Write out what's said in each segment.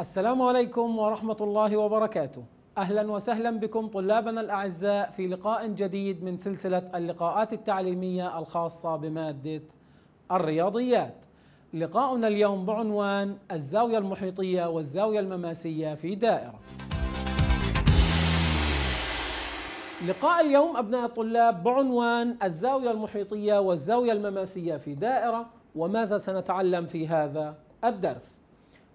السلام عليكم ورحمة الله وبركاته أهلا وسهلا بكم طلابنا الأعزاء في لقاء جديد من سلسلة اللقاءات التعليمية الخاصة بمادة الرياضيات لقاؤنا اليوم بعنوان الزاوية المحيطية والزاوية المماسية في دائرة لقاء اليوم أبناء الطلاب بعنوان الزاوية المحيطية والزاوية المماسية في دائرة وماذا سنتعلم في هذا الدرس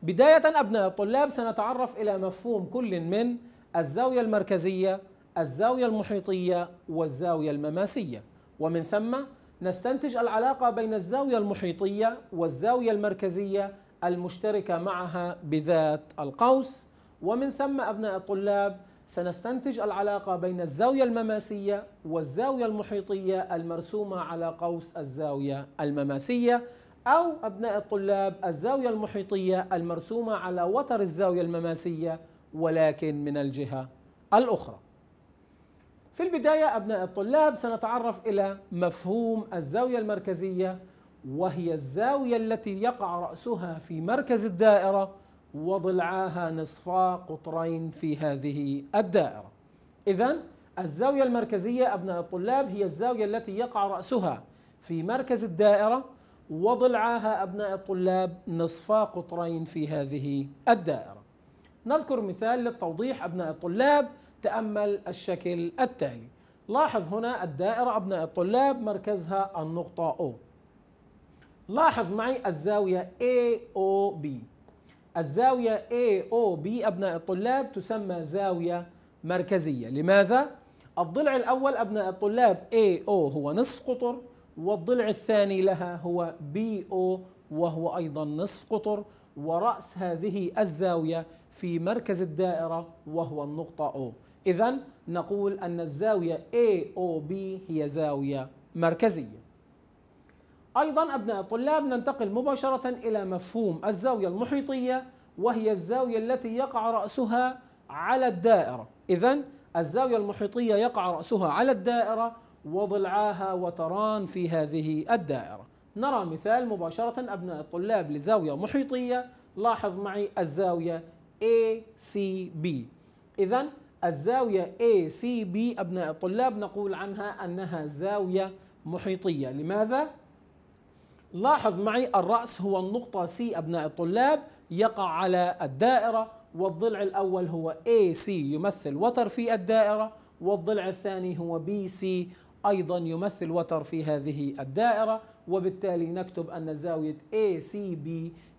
بداية أبناء الطلاب سنتعرف إلى مفهوم كل من الزاوية المركزية الزاوية المحيطية والزاوية المماسية ومن ثم نستنتج العلاقة بين الزاوية المحيطية والزاوية المركزية المشتركة معها بذات القوس ومن ثم أبناء الطلاب سنستنتج العلاقة بين الزاوية المماسية والزاوية المحيطية المرسومة على قوس الزاوية المماسية أو أبناء الطلاب الزاوية المحيطية المرسومة على وتر الزاوية المماسية ولكن من الجهة الأخرى في البداية أبناء الطلاب سنتعرف إلى مفهوم الزاوية المركزية وهي الزاوية التي يقع رأسها في مركز الدائرة وضلعاها نصفا قطرين في هذه الدائرة إذا الزاوية المركزية أبناء الطلاب هي الزاوية التي يقع رأسها في مركز الدائرة وضلعاها أبناء الطلاب نصفا قطرين في هذه الدائرة نذكر مثال للتوضيح أبناء الطلاب تأمل الشكل التالي لاحظ هنا الدائرة أبناء الطلاب مركزها النقطة O لاحظ معي الزاوية AOB الزاوية AOB أبناء الطلاب تسمى زاوية مركزية لماذا؟ الضلع الأول أبناء الطلاب AO هو نصف قطر والضلع الثاني لها هو بي او وهو أيضا نصف قطر ورأس هذه الزاوية في مركز الدائرة وهو النقطة O إذا نقول أن الزاوية او بي هي زاوية مركزية أيضا أبناء الطلاب ننتقل مباشرة إلى مفهوم الزاوية المحيطية وهي الزاوية التي يقع رأسها على الدائرة إذا الزاوية المحيطية يقع رأسها على الدائرة وضلعاها وتران في هذه الدائرة نرى مثال مباشرة أبناء الطلاب لزاوية محيطية لاحظ معي الزاوية ACB إذا الزاوية ACB أبناء الطلاب نقول عنها أنها زاوية محيطية لماذا؟ لاحظ معي الرأس هو النقطة C أبناء الطلاب يقع على الدائرة والضلع الأول هو AC يمثل وتر في الدائرة والضلع الثاني هو BC أيضا يمثل وتر في هذه الدائرة وبالتالي نكتب أن زاوية ACB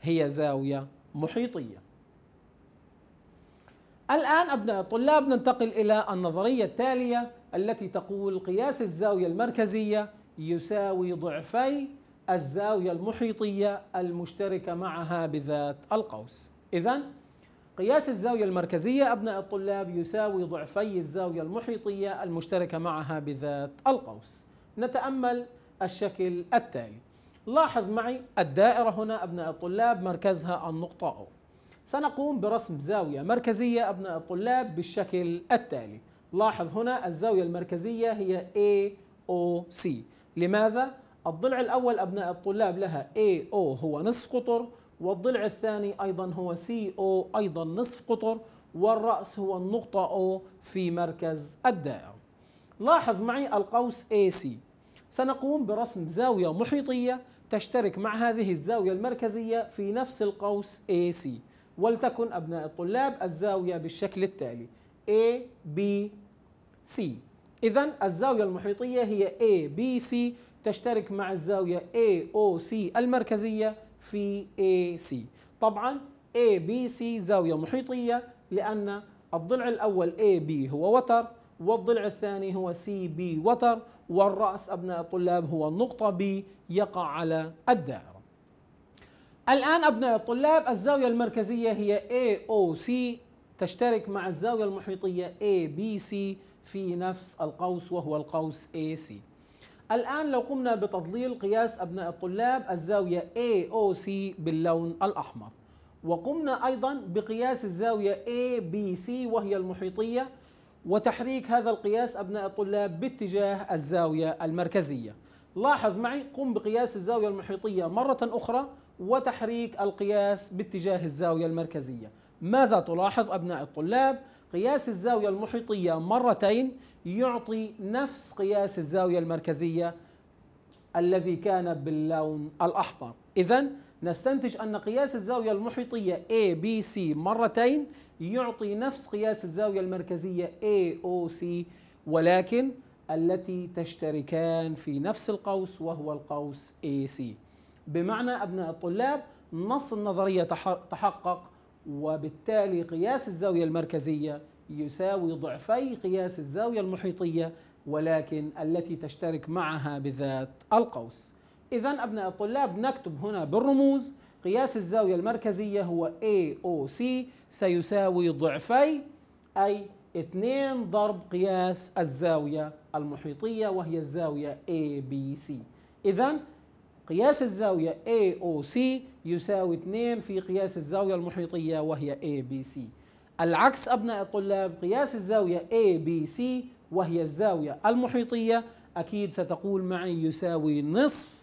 هي زاوية محيطية الآن أبناء الطلاب ننتقل إلى النظرية التالية التي تقول قياس الزاوية المركزية يساوي ضعفي الزاوية المحيطية المشتركة معها بذات القوس إذا قياس الزاوية المركزية أبناء الطلاب يساوي ضعفي الزاوية المحيطية المشتركة معها بذات القوس نتأمل الشكل التالي لاحظ معي الدائرة هنا أبناء الطلاب مركزها النقطة O سنقوم برسم زاوية مركزية أبناء الطلاب بالشكل التالي لاحظ هنا الزاوية المركزية هي AOC لماذا؟ الضلع الأول أبناء الطلاب لها AO هو نصف قطر والضلع الثاني أيضا هو سي أو أيضا نصف قطر والرأس هو النقطة أو في مركز الدائرة لاحظ معي القوس AC سنقوم برسم زاوية محيطية تشترك مع هذه الزاوية المركزية في نفس القوس AC ولتكن أبناء الطلاب الزاوية بالشكل التالي ABC إذا الزاوية المحيطية هي ABC تشترك مع الزاوية AOC المركزية في سي طبعا ABC زاوية محيطية لأن الضلع الأول AB هو وتر والضلع الثاني هو CB وتر والرأس أبناء الطلاب هو النقطة B يقع على الدائرة الآن أبناء الطلاب الزاوية المركزية هي AOC تشترك مع الزاوية المحيطية ABC في نفس القوس وهو القوس AC الآن لو قمنا بتظليل قياس أبناء الطلاب الزاوية AOC باللون الأحمر وقمنا أيضا بقياس الزاوية ABC وهي المحيطية وتحريك هذا القياس أبناء الطلاب باتجاه الزاوية المركزية لاحظ معي قم بقياس الزاوية المحيطية مرة أخرى وتحريك القياس باتجاه الزاوية المركزية ماذا تلاحظ أبناء الطلاب؟ قياس الزاوية المحيطية مرتين يعطي نفس قياس الزاوية المركزية الذي كان باللون الأحمر إذا نستنتج أن قياس الزاوية المحيطية ABC مرتين يعطي نفس قياس الزاوية المركزية AOC ولكن التي تشتركان في نفس القوس وهو القوس AC بمعنى أبناء الطلاب نص النظرية تحقق وبالتالي قياس الزاوية المركزية يساوي ضعفي قياس الزاوية المحيطية ولكن التي تشترك معها بذات القوس إذا أبناء الطلاب نكتب هنا بالرموز قياس الزاوية المركزية هو AOC سيساوي ضعفي أي 2 ضرب قياس الزاوية المحيطية وهي الزاوية ABC إذا قياس الزاوية AOC يساوي 2 في قياس الزاوية المحيطية وهي ABC العكس أبناء الطلاب قياس الزاوية ABC وهي الزاوية المحيطية أكيد ستقول معي يساوي نصف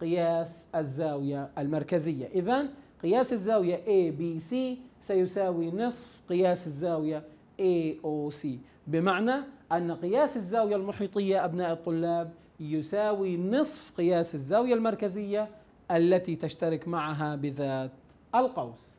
قياس الزاوية المركزية إذا قياس الزاوية ABC سيساوي نصف قياس الزاوية AOC بمعنى أن قياس الزاوية المحيطية أبناء الطلاب يساوي نصف قياس الزاوية المركزية التي تشترك معها بذات القوس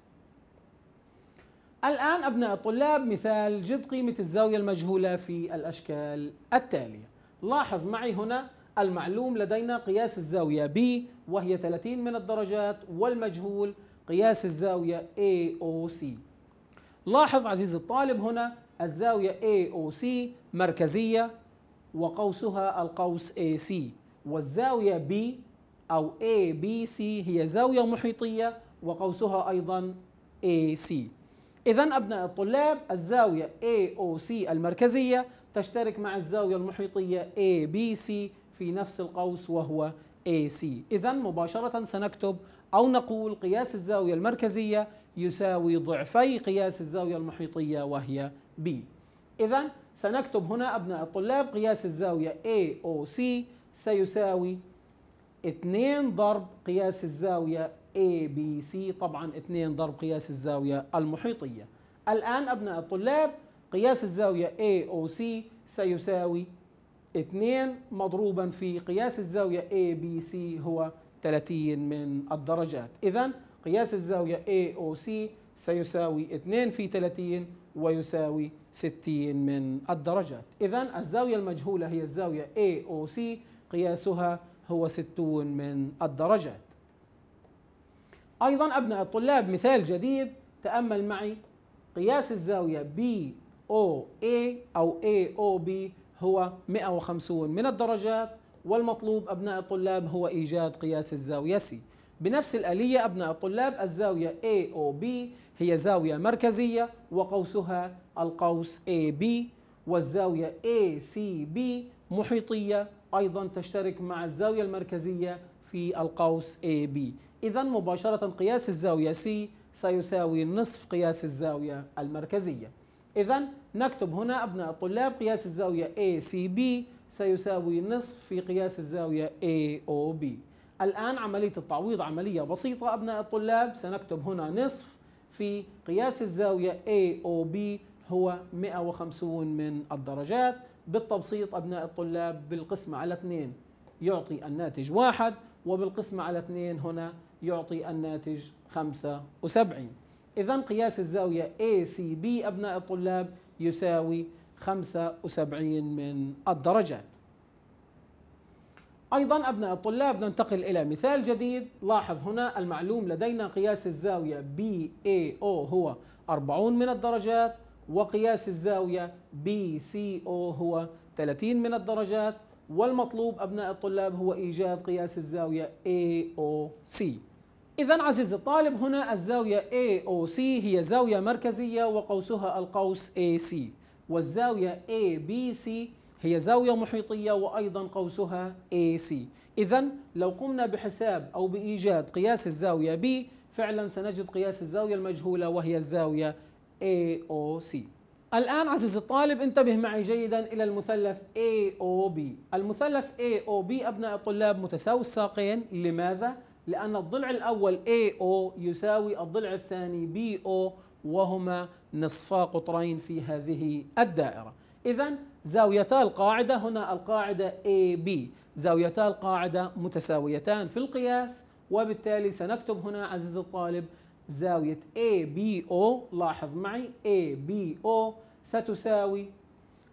الآن أبناء الطلاب مثال جد قيمة الزاوية المجهولة في الأشكال التالية لاحظ معي هنا المعلوم لدينا قياس الزاوية B وهي 30 من الدرجات والمجهول قياس الزاوية AOC لاحظ عزيزي الطالب هنا الزاوية AOC مركزية وقوسها القوس AC والزاوية B أو ABC هي زاوية محيطية وقوسها أيضا AC إذا أبناء الطلاب الزاوية AOC المركزية تشترك مع الزاوية المحيطية ABC في نفس القوس وهو AC إذا مباشرة سنكتب أو نقول قياس الزاوية المركزية يساوي ضعفي قياس الزاوية المحيطية وهي B إذا سنكتب هنا أبناء الطلاب قياس الزاوية AOC سيساوي 2 ضرب قياس الزاوية ABC طبعا 2 ضرب قياس الزاوية المحيطية الآن أبناء الطلاب قياس الزاوية AOC سيساوي 2 مضروبا في قياس الزاوية ABC هو 30 من الدرجات إذا قياس الزاوية AOC سيساوي 2 في 30 ويساوي 60 من الدرجات إذا الزاوية المجهولة هي الزاوية AOC قياسها هو 60 من الدرجات أيضا أبناء الطلاب مثال جديد تأمل معي قياس الزاوية BOA أو AOB هو 150 من الدرجات والمطلوب أبناء الطلاب هو إيجاد قياس الزاوية C بنفس الآلية أبناء الطلاب الزاوية AOB هي زاوية مركزية وقوسها القوس AB والزاوية ACB محيطية أيضا تشترك مع الزاوية المركزية في القوس AB إذا مباشرة قياس الزاوية C سيساوي نصف قياس الزاوية المركزية إذا نكتب هنا أبناء الطلاب قياس الزاوية ACB سيساوي نصف في قياس الزاوية AOB الآن عملية التعويض عملية بسيطة أبناء الطلاب سنكتب هنا نصف في قياس الزاوية AOB هو 150 من الدرجات بالتبسيط أبناء الطلاب بالقسمة على 2 يعطي الناتج 1 وبالقسمة على 2 هنا يعطي الناتج 75 إذا قياس الزاوية ACB أبناء الطلاب يساوي 75 من الدرجات أيضا أبناء الطلاب ننتقل إلى مثال جديد لاحظ هنا المعلوم لدينا قياس الزاوية BAO هو 40 من الدرجات وقياس الزاوية BCO هو 30 من الدرجات والمطلوب أبناء الطلاب هو إيجاد قياس الزاوية AOC إذا عزيزي الطالب هنا الزاوية AOC هي زاوية مركزية وقوسها القوس AC والزاوية ABC هي زاوية محيطية وأيضا قوسها AC إذا لو قمنا بحساب أو بإيجاد قياس الزاوية B فعلا سنجد قياس الزاوية المجهولة وهي الزاوية AOC الآن عزيزي الطالب انتبه معي جيدا إلى المثلث AOB المثلث AOB أبناء الطلاب متساوي الساقين لماذا؟ لأن الضلع الأول AO يساوي الضلع الثاني BO وهما نصفا قطرين في هذه الدائرة إذا زاويتا القاعدة هنا القاعدة AB زاويتا القاعدة متساويتان في القياس وبالتالي سنكتب هنا عزيزي الطالب زاوية ABO لاحظ معي ABO ستساوي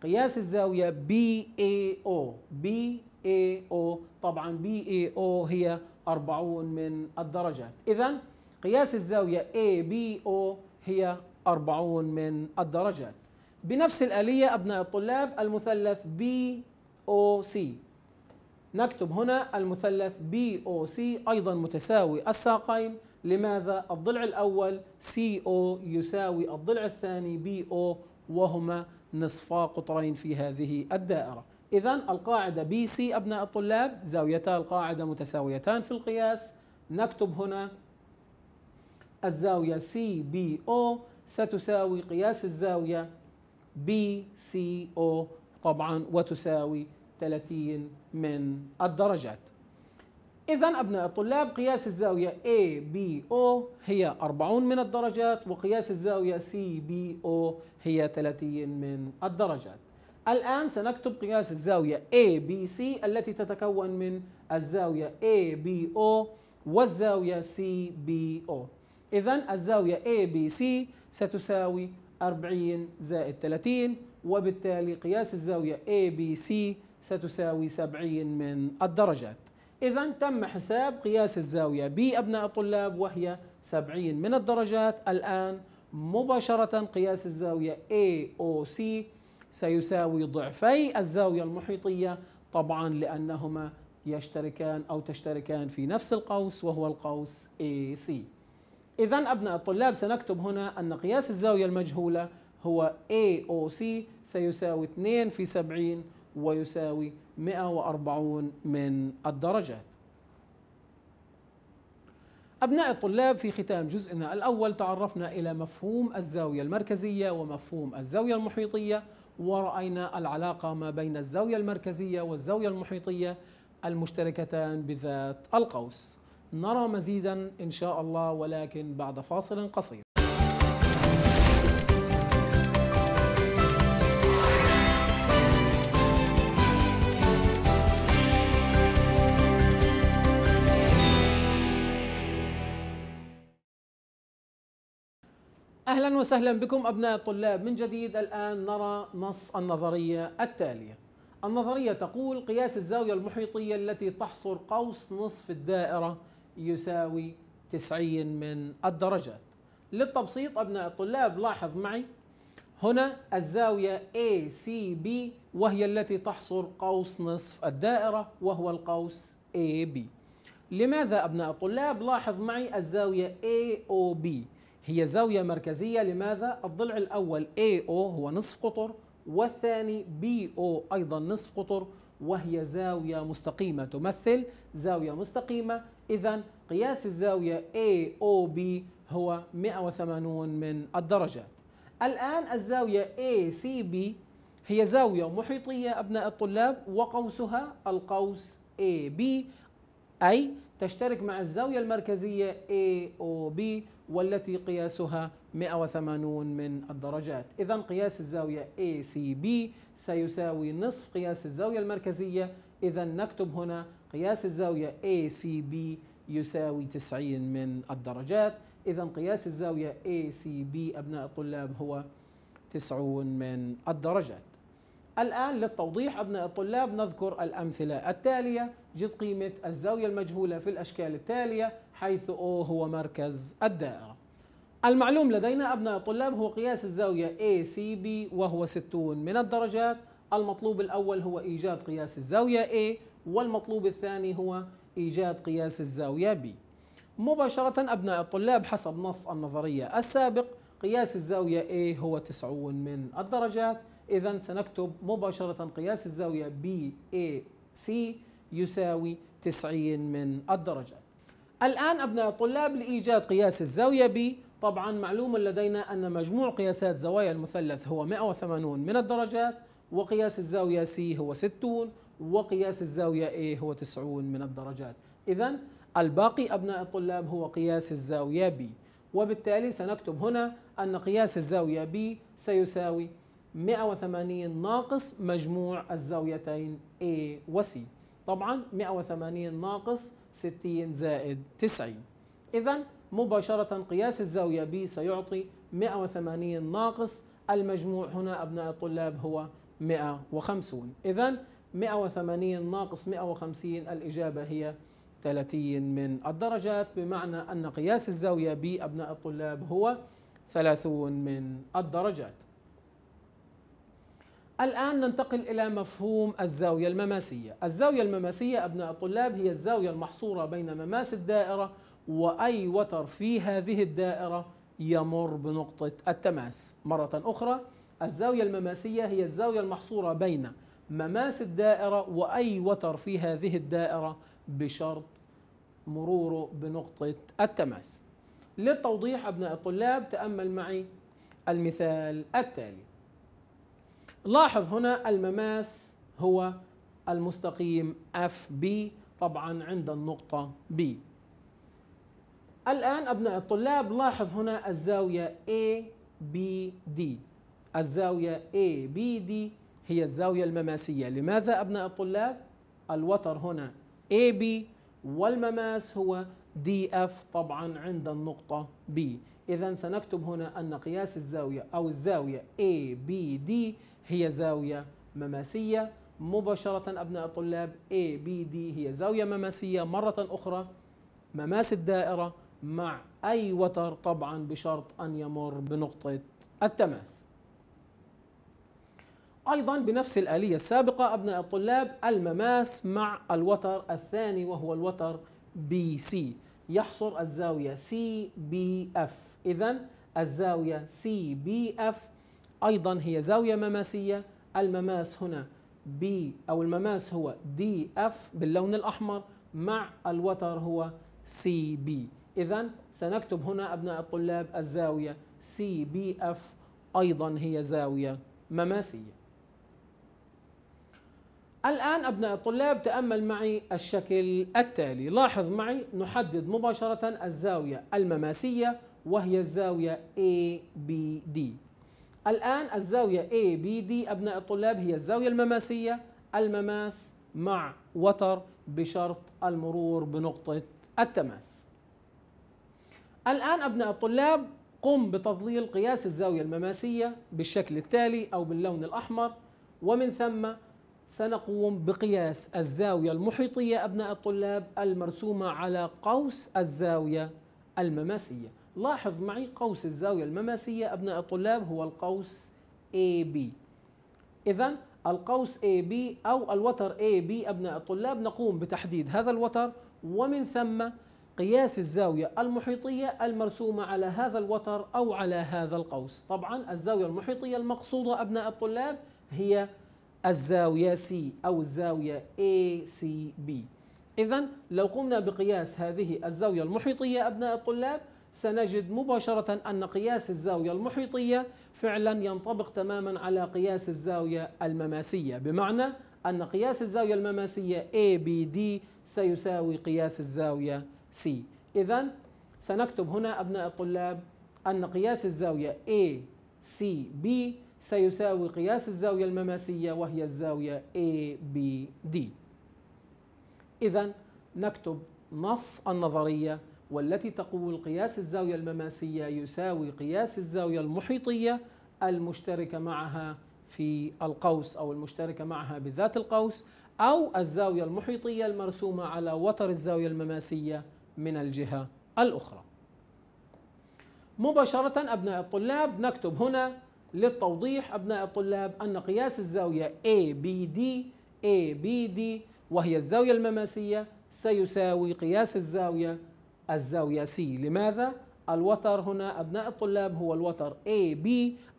قياس الزاوية BAO BAO طبعا BAO هي 40 من الدرجات إذا قياس الزاوية ABO هي 40 من الدرجات بنفس الآلية أبناء الطلاب المثلث بي أو سي نكتب هنا المثلث بي أو سي أيضا متساوي الساقين لماذا؟ الضلع الأول سي أو يساوي الضلع الثاني بي أو وهما نصفا قطرين في هذه الدائرة إذا القاعدة بي سي أبناء الطلاب زاويتا القاعدة متساويتان في القياس نكتب هنا الزاوية سي بي أو ستساوي قياس الزاوية بي سي او طبعا وتساوي 30 من الدرجات إذا أبناء الطلاب قياس الزاوية ABO هي 40 من الدرجات وقياس الزاوية CBO هي 30 من الدرجات الآن سنكتب قياس الزاوية ABC التي تتكون من الزاوية ABO والزاوية CBO إذا الزاوية ABC ستساوي 40 زائد 30 وبالتالي قياس الزاوية ABC ستساوي 70 من الدرجات إذا تم حساب قياس الزاوية أبناء الطلاب وهي 70 من الدرجات الآن مباشرة قياس الزاوية AOC سيساوي ضعفي الزاوية المحيطية طبعا لأنهما يشتركان أو تشتركان في نفس القوس وهو القوس AC إذا أبناء الطلاب سنكتب هنا أن قياس الزاوية المجهولة هو AOC سيساوي 2 في 70 ويساوي 140 من الدرجات أبناء الطلاب في ختام جزءنا الأول تعرفنا إلى مفهوم الزاوية المركزية ومفهوم الزاوية المحيطية ورأينا العلاقة ما بين الزاوية المركزية والزاوية المحيطية المشتركتان بذات القوس نرى مزيدا إن شاء الله ولكن بعد فاصل قصير اهلا وسهلا بكم ابناء الطلاب من جديد الان نرى نص النظريه التاليه النظريه تقول قياس الزاويه المحيطيه التي تحصر قوس نصف الدائره يساوي 90 من الدرجات للتبسيط أبناء الطلاب لاحظ معي هنا الزاوية ACB وهي التي تحصر قوس نصف الدائرة وهو القوس AB لماذا أبناء الطلاب لاحظ معي الزاوية AOB هي زاوية مركزية لماذا الضلع الأول AO هو نصف قطر والثاني BO أيضا نصف قطر وهي زاوية مستقيمة تمثل زاوية مستقيمة إذا قياس الزاوية AOB هو 180 من الدرجات الآن الزاوية ACB هي زاوية محيطية أبناء الطلاب وقوسها القوس AB أي تشترك مع الزاوية المركزية AOB والتي قياسها 180 من الدرجات إذا قياس الزاوية ACB سيساوي نصف قياس الزاوية المركزية إذا نكتب هنا قياس الزاوية ACB يساوي 90 من الدرجات إذا قياس الزاوية ACB أبناء الطلاب هو 90 من الدرجات الآن للتوضيح أبناء الطلاب نذكر الأمثلة التالية جد قيمة الزاوية المجهولة في الأشكال التالية حيث O هو مركز الدائرة المعلوم لدينا أبناء الطلاب هو قياس الزاوية ACB وهو 60 من الدرجات المطلوب الأول هو إيجاد قياس الزاوية A والمطلوب الثاني هو إيجاد قياس الزاوية B مباشرة أبناء الطلاب حسب نص النظرية السابق قياس الزاوية A هو 90 من الدرجات إذا سنكتب مباشرة قياس الزاوية BAC يساوي 90 من الدرجات الآن أبناء الطلاب لإيجاد قياس الزاوية B طبعا معلوم لدينا أن مجموع قياسات زوايا المثلث هو 180 من الدرجات وقياس الزاوية C هو 60 وقياس الزاوية A هو 90 من الدرجات إذا الباقي أبناء الطلاب هو قياس الزاوية B وبالتالي سنكتب هنا أن قياس الزاوية B سيساوي 180 ناقص مجموع الزاويتين A و C طبعا 180 ناقص 60 زائد 90 إذا مباشرة قياس الزاوية B سيعطي 180 ناقص المجموع هنا أبناء الطلاب هو 150 إذا 180 ناقص 150 الإجابة هي 30 من الدرجات بمعنى أن قياس الزاوية بأبناء الطلاب هو 30 من الدرجات الآن ننتقل إلى مفهوم الزاوية المماسية الزاوية المماسية أبناء الطلاب هي الزاوية المحصورة بين مماس الدائرة وأي وتر في هذه الدائرة يمر بنقطة التماس مرة أخرى الزاوية المماسية هي الزاوية المحصورة بين مماس الدائرة وأي وتر في هذه الدائرة بشرط مروره بنقطة التماس للتوضيح أبناء الطلاب تأمل معي المثال التالي لاحظ هنا المماس هو المستقيم FB طبعا عند النقطة B الآن أبناء الطلاب لاحظ هنا الزاوية ABD الزاوية ABD هي الزاوية المماسية لماذا أبناء الطلاب؟ الوتر هنا AB والمماس هو DF طبعا عند النقطة B إذا سنكتب هنا أن قياس الزاوية أو الزاوية ABD هي زاوية مماسية مباشرة أبناء الطلاب ABD هي زاوية مماسية مرة أخرى مماس الدائرة مع أي وتر طبعا بشرط أن يمر بنقطة التماس أيضا بنفس الآلية السابقة أبناء الطلاب المماس مع الوتر الثاني وهو الوتر بي سي يحصر الزاوية سي بي اف إذا الزاوية سي بي اف أيضا هي زاوية مماسية المماس هنا بي أو المماس هو دي اف باللون الأحمر مع الوتر هو سي بي إذا سنكتب هنا أبناء الطلاب الزاوية سي بي اف أيضا هي زاوية مماسية الآن أبناء الطلاب تأمل معي الشكل التالي لاحظ معي نحدد مباشرة الزاوية المماسية وهي الزاوية ABD الآن الزاوية ABD أبناء الطلاب هي الزاوية المماسية المماس مع وتر بشرط المرور بنقطة التماس الآن أبناء الطلاب قم بتظليل قياس الزاوية المماسية بالشكل التالي أو باللون الأحمر ومن ثم سنقوم بقياس الزاوية المحيطية أبناء الطلاب المرسومة على قوس الزاوية المماسية لاحظ معي قوس الزاوية المماسية أبناء الطلاب هو القوس AB إذا القوس AB أو الوتر AB أبناء الطلاب نقوم بتحديد هذا الوتر ومن ثم قياس الزاوية المحيطية المرسومة على هذا الوتر أو على هذا القوس طبعا الزاوية المحيطية المقصودة أبناء الطلاب هي الزاوية C أو الزاوية ACB إذا لو قمنا بقياس هذه الزاوية المحيطية أبناء الطلاب سنجد مباشرة أن قياس الزاوية المحيطية فعلا ينطبق تماما على قياس الزاوية المماسية بمعنى أن قياس الزاوية المماسية ABD سيساوي قياس الزاوية C إذا سنكتب هنا أبناء الطلاب أن قياس الزاوية ACB سيساوي قياس الزاوية المماسية وهي الزاوية ABD إذا نكتب نص النظرية والتي تقول قياس الزاوية المماسية يساوي قياس الزاوية المحيطية المشتركة معها في القوس أو المشتركة معها بذات القوس أو الزاوية المحيطية المرسومة على وتر الزاوية المماسية من الجهة الأخرى مباشرة أبناء الطلاب نكتب هنا للتوضيح أبناء الطلاب أن قياس الزاوية ABD ABD وهي الزاوية المماسية سيساوي قياس الزاوية الزاوية C لماذا؟ الوتر هنا أبناء الطلاب هو الوتر AB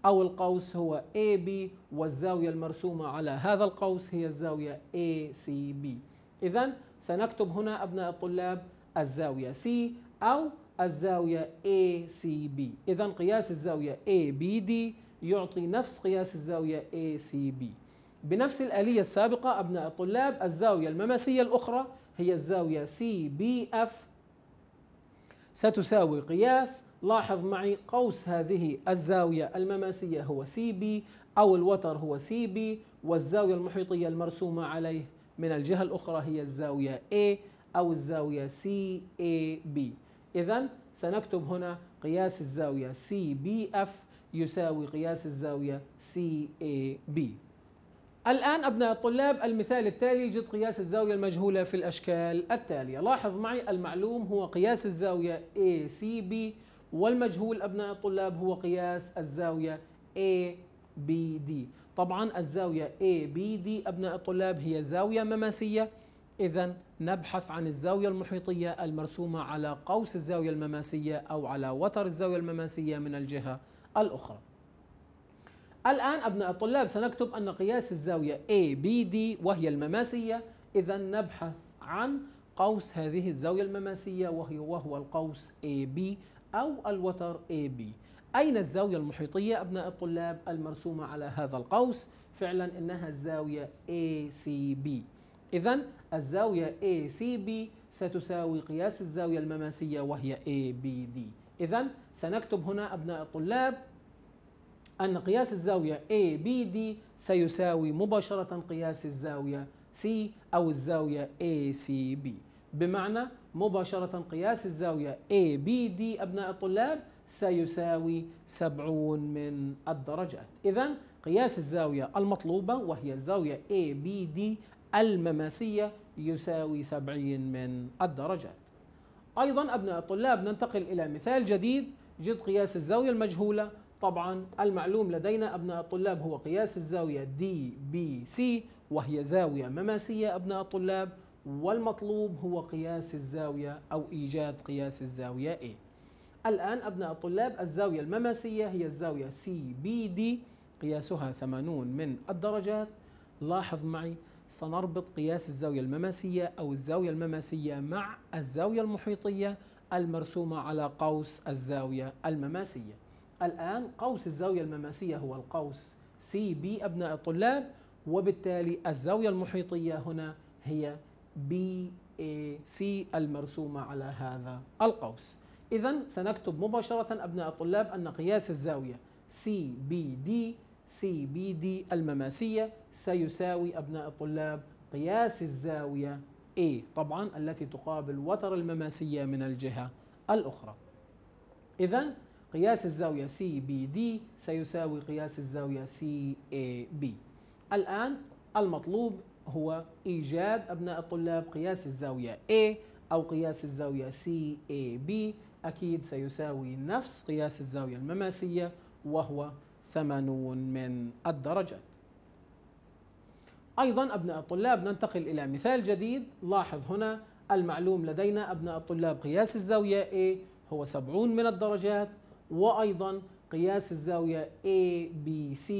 أو القوس هو AB والزاوية المرسومة على هذا القوس هي الزاوية ACB إذا سنكتب هنا أبناء الطلاب الزاوية C أو الزاوية ACB إذا قياس الزاوية ABD يعطي نفس قياس الزاوية ACB بنفس الآلية السابقة أبناء الطلاب الزاوية المماسية الأخرى هي الزاوية CBF ستساوي قياس لاحظ معي قوس هذه الزاوية المماسية هو CB أو الوتر هو CB والزاوية المحيطية المرسومة عليه من الجهة الأخرى هي الزاوية A أو الزاوية CAB إذا سنكتب هنا قياس الزاوية CBF يساوي قياس الزاوية CAB الآن أبناء الطلاب المثال التالي جد قياس الزاوية المجهولة في الأشكال التالية لاحظ معي المعلوم هو قياس الزاوية ACB والمجهول أبناء الطلاب هو قياس الزاوية ABD طبعا الزاوية ABD أبناء الطلاب هي زاوية مماسية إذا نبحث عن الزاوية المحيطية المرسومة على قوس الزاوية المماسية أو على وتر الزاوية المماسية من الجهة الأخرى الآن أبناء الطلاب سنكتب أن قياس الزاوية ABD وهي المماسية إذا نبحث عن قوس هذه الزاوية المماسية وهي وهو القوس AB أو الوتر AB أين الزاوية المحيطية أبناء الطلاب المرسومة على هذا القوس فعلا إنها الزاوية ACB إذا الزاوية ACB ستساوي قياس الزاوية المماسية وهي ABD إذا سنكتب هنا أبناء الطلاب أن قياس الزاوية ABD سيساوي مباشرة قياس الزاوية C أو الزاوية ACB بمعنى مباشرة قياس الزاوية ABD أبناء الطلاب سيساوي 70 من الدرجات إذا قياس الزاوية المطلوبة وهي الزاوية ABD المماسية يساوي 70 من الدرجات أيضا أبناء الطلاب ننتقل إلى مثال جديد جد قياس الزاوية المجهولة طبعا المعلوم لدينا أبناء الطلاب هو قياس الزاوية دي بي سي وهي زاوية مماسية أبناء الطلاب والمطلوب هو قياس الزاوية أو إيجاد قياس الزاوية A الآن أبناء الطلاب الزاوية المماسية هي الزاوية سي بي دي قياسها 80 من الدرجات لاحظ معي سنربط قياس الزاوية المماسية أو الزاوية المماسية مع الزاوية المحيطية المرسومة على قوس الزاوية المماسية الآن قوس الزاوية المماسية هو القوس سي بي أبناء الطلاب وبالتالي الزاوية المحيطية هنا هي بي اي سي المرسومة على هذا القوس إذا سنكتب مباشرة أبناء الطلاب أن قياس الزاوية سي بي دي سي بي دي المماسية سيساوي أبناء الطلاب قياس الزاوية A طبعا التي تقابل وتر المماسية من الجهة الأخرى إذا قياس الزاوية دي سيساوي قياس الزاوية بي الآن المطلوب هو إيجاد أبناء الطلاب قياس الزاوية A أو قياس الزاوية بي أكيد سيساوي نفس قياس الزاوية المماسية وهو 80 من الدرجات أيضا أبناء الطلاب ننتقل إلى مثال جديد لاحظ هنا المعلوم لدينا أبناء الطلاب قياس الزاوية A هو 70 من الدرجات وأيضا قياس الزاوية ABC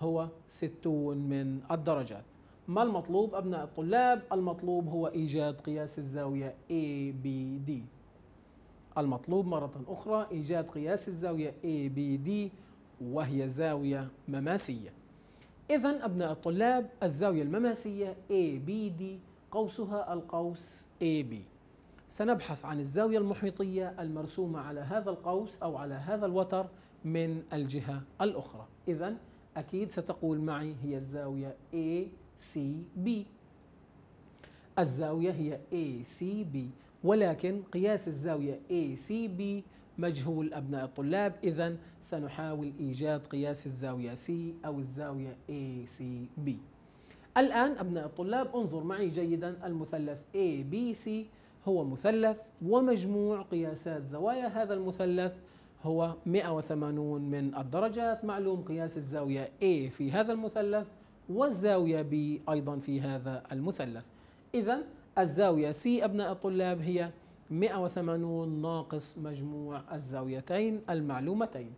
هو 60 من الدرجات ما المطلوب أبناء الطلاب؟ المطلوب هو إيجاد قياس الزاوية ABD المطلوب مرة أخرى إيجاد قياس الزاوية ABD وهي زاوية مماسية إذا أبناء الطلاب الزاوية المماسية ABD قوسها القوس AB سنبحث عن الزاوية المحيطية المرسومة على هذا القوس أو على هذا الوتر من الجهة الأخرى إذا أكيد ستقول معي هي الزاوية ACB الزاوية هي ACB ولكن قياس الزاوية ACB مجهول أبناء الطلاب إذا سنحاول إيجاد قياس الزاوية C أو الزاوية ACB الآن أبناء الطلاب انظر معي جيدا المثلث ABC هو مثلث ومجموع قياسات زوايا هذا المثلث هو 180 من الدرجات معلوم قياس الزاوية A في هذا المثلث والزاوية B أيضا في هذا المثلث إذا الزاوية C أبناء الطلاب هي 180 ناقص مجموع الزاويتين المعلومتين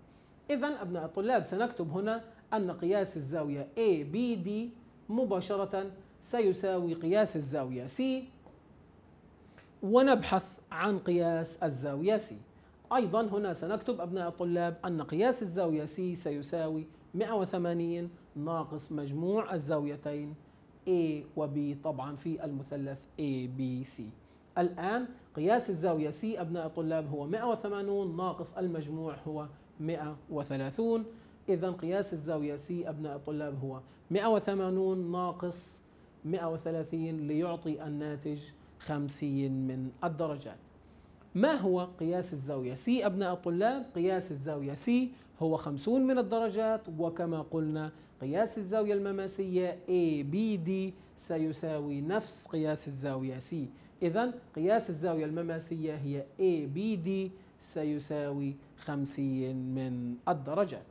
إذا أبناء الطلاب سنكتب هنا أن قياس الزاوية ABD مباشرة سيساوي قياس الزاوية C ونبحث عن قياس الزاوية C أيضا هنا سنكتب أبناء الطلاب أن قياس الزاوية C سيساوي 180 ناقص مجموع الزاويتين A و B طبعا في المثلث ABC الآن قياس الزاوية سي أبناء الطلاب هو 180 ناقص المجموع هو 130 إذا قياس الزاوية سي أبناء الطلاب هو 180 ناقص 130 ليعطي الناتج 50 من الدرجات ما هو قياس الزاوية سي أبناء الطلاب؟ قياس الزاوية سي هو 50 من الدرجات وكما قلنا قياس الزاوية المماسية ABD سيساوي نفس قياس الزاوية سي إذا قياس الزاوية المماسية هي ABD سيساوي 50 من الدرجات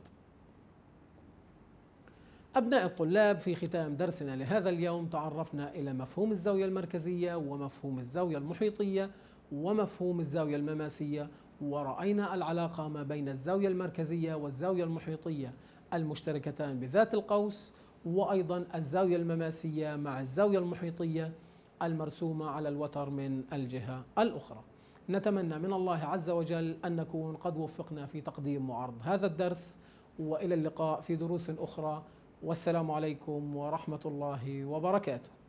أبناء الطلاب في ختام درسنا لهذا اليوم تعرفنا إلى مفهوم الزاوية المركزية ومفهوم الزاوية المحيطية ومفهوم الزاوية المماسية ورأينا العلاقة ما بين الزاوية المركزية والزاوية المحيطية المشتركتان بذات القوس وأيضا الزاوية المماسية مع الزاوية المحيطية المرسومة على الوتر من الجهة الأخرى نتمنى من الله عز وجل أن نكون قد وفقنا في تقديم وعرض هذا الدرس وإلى اللقاء في دروس أخرى والسلام عليكم ورحمة الله وبركاته